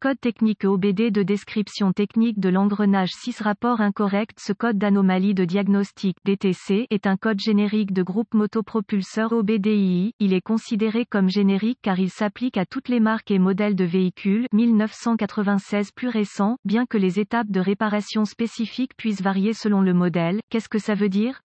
Code technique OBD de description technique de l'engrenage 6 rapport incorrect Ce code d'anomalie de diagnostic DTC est un code générique de groupe motopropulseur OBDII. Il est considéré comme générique car il s'applique à toutes les marques et modèles de véhicules 1996 plus récents, bien que les étapes de réparation spécifiques puissent varier selon le modèle. Qu'est-ce que ça veut dire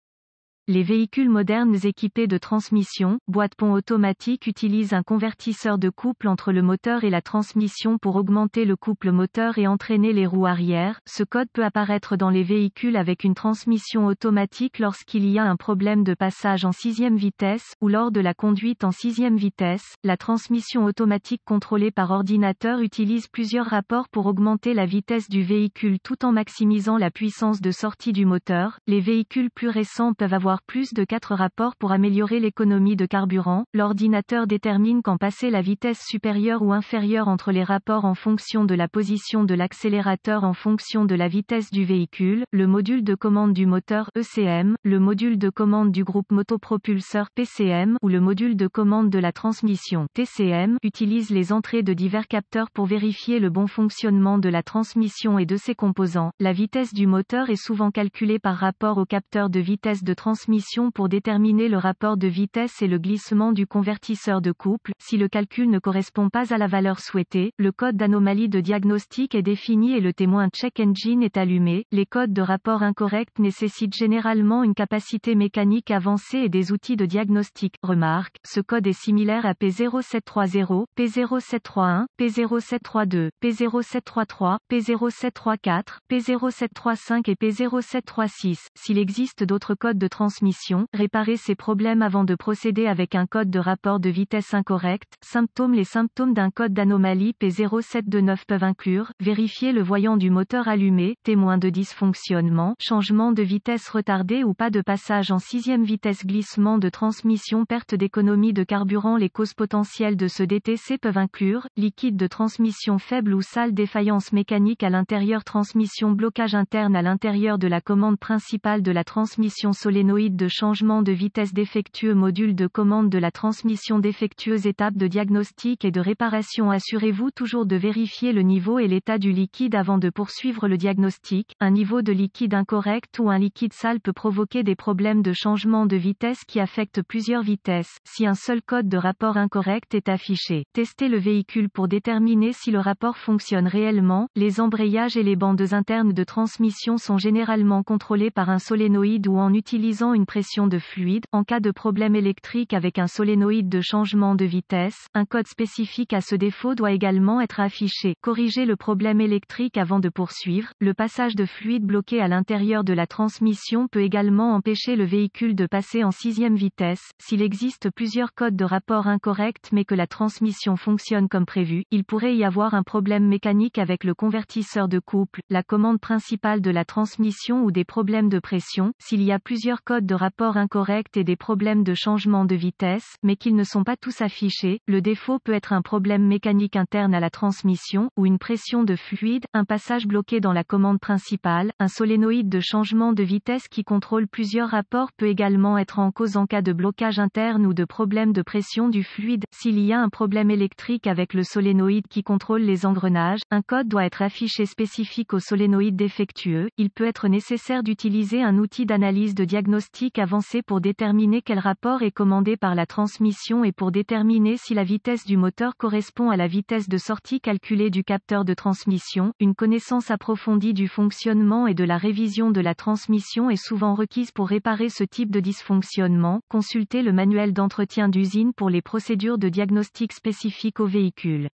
les véhicules modernes équipés de transmission, boîte-pont automatique utilisent un convertisseur de couple entre le moteur et la transmission pour augmenter le couple moteur et entraîner les roues arrière. Ce code peut apparaître dans les véhicules avec une transmission automatique lorsqu'il y a un problème de passage en sixième vitesse, ou lors de la conduite en sixième vitesse. La transmission automatique contrôlée par ordinateur utilise plusieurs rapports pour augmenter la vitesse du véhicule tout en maximisant la puissance de sortie du moteur. Les véhicules plus récents peuvent avoir plus de quatre rapports pour améliorer l'économie de carburant, l'ordinateur détermine quand passer la vitesse supérieure ou inférieure entre les rapports en fonction de la position de l'accélérateur en fonction de la vitesse du véhicule, le module de commande du moteur ECM, le module de commande du groupe motopropulseur PCM ou le module de commande de la transmission TCM utilise les entrées de divers capteurs pour vérifier le bon fonctionnement de la transmission et de ses composants. La vitesse du moteur est souvent calculée par rapport au capteur de vitesse de transmission mission pour déterminer le rapport de vitesse et le glissement du convertisseur de couple. Si le calcul ne correspond pas à la valeur souhaitée, le code d'anomalie de diagnostic est défini et le témoin check engine est allumé. Les codes de rapport incorrect nécessitent généralement une capacité mécanique avancée et des outils de diagnostic. Remarque, ce code est similaire à P0730, P0731, P0732, P0733, P0734, P0735 et P0736. S'il existe d'autres codes de transmission, réparer ces problèmes avant de procéder avec un code de rapport de vitesse incorrect. Symptômes Les symptômes d'un code d'anomalie P0729 peuvent inclure, vérifier le voyant du moteur allumé, témoin de dysfonctionnement, changement de vitesse retardé ou pas de passage en sixième vitesse glissement de transmission perte d'économie de carburant Les causes potentielles de ce DTC peuvent inclure, liquide de transmission faible ou sale défaillance mécanique à l'intérieur transmission blocage interne à l'intérieur de la commande principale de la transmission solénoïde de changement de vitesse défectueux module de commande de la transmission défectueuse étape de diagnostic et de réparation assurez-vous toujours de vérifier le niveau et l'état du liquide avant de poursuivre le diagnostic un niveau de liquide incorrect ou un liquide sale peut provoquer des problèmes de changement de vitesse qui affectent plusieurs vitesses si un seul code de rapport incorrect est affiché testez le véhicule pour déterminer si le rapport fonctionne réellement les embrayages et les bandes internes de transmission sont généralement contrôlés par un solénoïde ou en utilisant une pression de fluide, en cas de problème électrique avec un solénoïde de changement de vitesse, un code spécifique à ce défaut doit également être affiché. Corriger le problème électrique avant de poursuivre, le passage de fluide bloqué à l'intérieur de la transmission peut également empêcher le véhicule de passer en sixième vitesse. S'il existe plusieurs codes de rapport incorrects mais que la transmission fonctionne comme prévu, il pourrait y avoir un problème mécanique avec le convertisseur de couple, la commande principale de la transmission ou des problèmes de pression. S'il y a plusieurs codes de rapport incorrects et des problèmes de changement de vitesse, mais qu'ils ne sont pas tous affichés. Le défaut peut être un problème mécanique interne à la transmission, ou une pression de fluide, un passage bloqué dans la commande principale, un solénoïde de changement de vitesse qui contrôle plusieurs rapports peut également être en cause en cas de blocage interne ou de problème de pression du fluide. S'il y a un problème électrique avec le solénoïde qui contrôle les engrenages, un code doit être affiché spécifique au solénoïde défectueux. Il peut être nécessaire d'utiliser un outil d'analyse de diagnostic avancé pour déterminer quel rapport est commandé par la transmission et pour déterminer si la vitesse du moteur correspond à la vitesse de sortie calculée du capteur de transmission. Une connaissance approfondie du fonctionnement et de la révision de la transmission est souvent requise pour réparer ce type de dysfonctionnement. Consultez le manuel d'entretien d'usine pour les procédures de diagnostic spécifiques au véhicule.